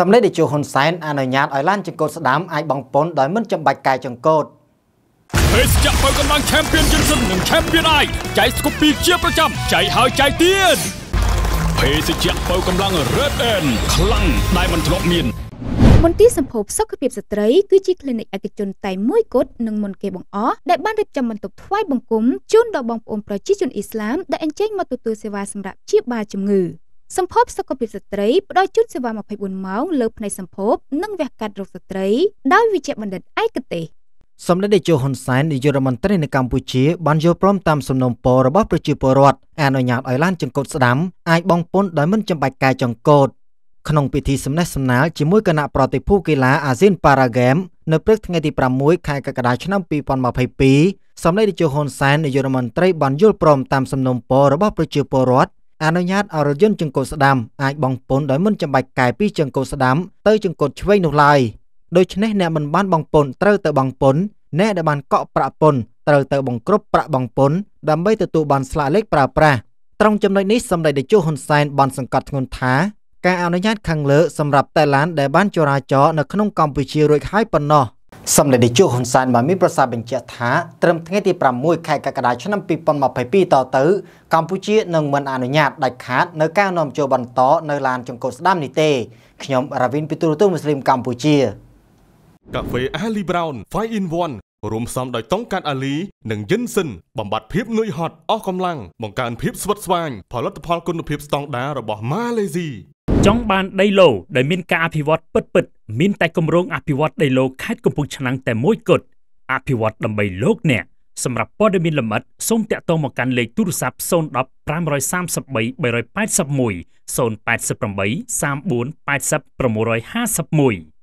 សម្លេងតេជោហ៊ុនសែនអនុញ្ញាតឲ្យឡានចង្កូតស្ដាមអាចបងពន្ធដោយមិនចាំបាច់កាយចង្កូតពេលចាក់បើកម្លាំង Champion Johnson និង Champion I ចែកស្គបពីជាប្រចាំចែកហើយចែកទៀតពេលជាបើកម្លាំង Red End ខ្លាំងដែលមិនធ្លាប់មានមន្ទីរសម្ភពសុខភាពស្ត្រីគឺជាគ្លីនិកឯកជនតែមួយគត់និងមុនគេបង្អស់ដែលបានរៀបចំបន្ទប់ថ្វាយបង្គំជូនដល់បងប្អូនប្រជាជនអ៊ីស្លាមដែលអញ្ជើញមកទទួលសេវាសម្រាប់ព្យាបាលជំងឺសម្ភពសុខភាពស្ត្រីផ្ដល់ជូនសេវា24ម៉ោងលើផ្នែកសម្ភព និងវះកាត់រោគស្ត្រីដោយវិជ្ជបណ្ឌិតឯកទេសសម្ដេចតេជោហ៊ុនសែននាយករដ្ឋមន្ត្រីនៅកម្ពុជាបានយល់ព្រមតាមសំណូមពររបស់ប្រជាពលរដ្ឋអនុញ្ញាតឲ្យឡានចង្កូតស្ដាំអាចបង់ពន្ធដោយមិនចាំបាច់កាយចង្កូតក្នុងពិធីសម្ណេះសម្ណាលជាមួយគណៈប្រតិភូកីឡាអាស៊ានប៉ារ៉ាហ្គេមនៅព្រឹកថ្ងៃទី6ខែកក្កដាឆ្នាំ2022សម្ដេចតេជោហ៊ុនសែននាយករដ្ឋមន្ត្រីបានយល់ព្រមតាមសំណូមពររបស់ប្រជាពលរដ្ឋអនុញ្ញាតឲ្យរថយន្តជង្គង់ស្ដាំអាចបង់ពន្ធដោយមិនចាំបាច់កែពីជង្គង់ស្ដាំទៅជង្គង់ឆ្វេងនោះឡើយដូច្នេះអ្នកមិនបានបង់ពន្ធត្រូវទៅបង់ពន្ធអ្នកដែលបានកក់ប្រាក់ពន្ធត្រូវទៅបង្គ្រប់ប្រាក់បង់ពន្ធដើម្បីទទួលបានស្លាកលេខប្រើប្រាស់ត្រង់ចំណុចនេះសម្ដេចតេជោហ៊ុនសែនបានសង្កត់ធ្ងន់ថាការអនុញ្ញាតខាងលើសម្រាប់តែឡានដែលបានចរាចរនៅក្នុងកម្ពុជារួចហើយប៉ុណ្ណោះសម្ដេចនាយកហ៊ុនសែនបានមានប្រសាសន៍បញ្ជាក់ថាត្រឹមថ្ងៃទី6ខែកក្កដាឆ្នាំ2022តទៅកម្ពុជានឹងមិនអនុញ្ញាតដាច់ខាតនៅការនាំចូលបន្តនៅឡានចង្កូតស្ដាំនេះទេខ្ញុំរាវិនពីទូរទស្សន៍មុស្លីមកម្ពុជាកាហ្វេ Ali Brown 5 in 1រួមផ្សំដោយតុងកាត់អាលី និងយិនសិនបំបត្តិភាពនឿយហត់អស់កម្លាំងបង្កើនភាពស្វិតស្វាញផលិតផលគុណភាពស្តង់ដាររបស់ម៉ាឡេស៊ីចង់បានដីឡូដែលមានការអភិវឌ្ឍពិតពិតមានតែគម្រោងអភិវឌ្ឍដីឡូខេត្តកំពង់ឆ្នាំងតែមួយគត់អភិវឌ្ឍដើម្បីលោកអ្នកសម្រាប់ព័ត៌មានលម្អិតសូមតាក់ទងមកកាន់លេខទូរស័ព្ទ010 533 381 088 34 80 651